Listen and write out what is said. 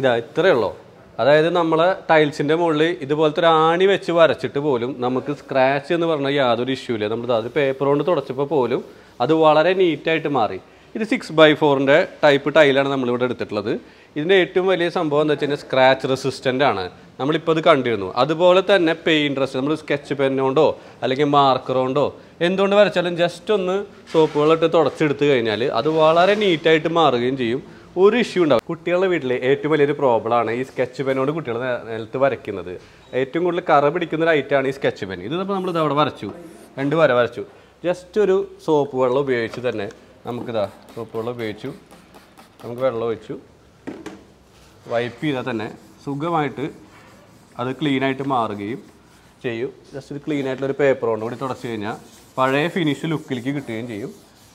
ഇതാ ഇത്രയേ ഉള്ളൂ അതായത് നമ്മളെ ടൈൽസിൻ്റെ മുകളിൽ ഇതുപോലത്തെ ഒരു ആണി വെച്ച് വരച്ചിട്ട് പോലും നമുക്ക് സ്ക്രാച്ച് എന്ന് പറഞ്ഞാൽ യാതൊരു ഇഷ്യൂ ഇല്ല നമ്മൾ അത് പേപ്പർ കൊണ്ട് തുടച്ചപ്പോൾ പോലും അത് വളരെ നീറ്റായിട്ട് മാറി ഇത് സിക്സ് ബൈ ഫോറിൻ്റെ ടൈപ്പ് ടൈലാണ് നമ്മളിവിടെ എടുത്തിട്ടുള്ളത് ഇതിൻ്റെ ഏറ്റവും വലിയ സംഭവം എന്താ വെച്ച് കഴിഞ്ഞാൽ സ്ക്രാച്ച് റെസിസ്റ്റൻ്റ് ആണ് നമ്മളിപ്പോൾ അത് കണ്ടിരുന്നു അതുപോലെ തന്നെ പെയിൻറ്റ് റെസ് നമ്മൾ സ്കെച്ച് പെന്നുകൊണ്ടോ അല്ലെങ്കിൽ മാർക്കറുകൊണ്ടോ എന്തുകൊണ്ട് വരച്ചാലും ജസ്റ്റ് ഒന്ന് സോപ്പുകളിട്ട് തുടച്ചെടുത്ത് കഴിഞ്ഞാൽ അത് വളരെ നീറ്റായിട്ട് മാറുകയും ചെയ്യും ഒരു ഇഷ്യൂ ഉണ്ടാവും കുട്ടികളുടെ വീട്ടിലെ ഏറ്റവും വലിയൊരു പ്രോബ്ലമാണ് ഈ സ്കെച്ച് പെനോട് കുട്ടികൾ നിലത്ത് വരയ്ക്കുന്നത് ഏറ്റവും കൂടുതൽ കറ പിടിക്കുന്ന ഒരു ആണ് ഈ സ്കെച്ച് പെൻ ഇത് നമ്മൾ ഇതവിടെ അവിടെ വരച്ചു രണ്ട് വര വരച്ചു ജസ്റ്റ് ഒരു സോപ്പ് വെള്ളം ഉപയോഗിച്ച് തന്നെ നമുക്കിതാ സോപ്പ് വെള്ളം ഉപയോഗിച്ചു നമുക്ക് വെള്ളം ഒഴിച്ചു വൈപ്പ് ചെയ്താൽ തന്നെ സുഖമായിട്ട് അത് ക്ലീനായിട്ട് മാറുകയും ചെയ്യും ജസ്റ്റ് ഒരു ക്ലീനായിട്ടുള്ളൊരു പേപ്പർ കൊണ്ട് കൂടി തുടച്ചു കഴിഞ്ഞാൽ പഴയ ഫിനിഷ് ലുക്കിലേക്ക് കിട്ടുകയും ചെയ്യും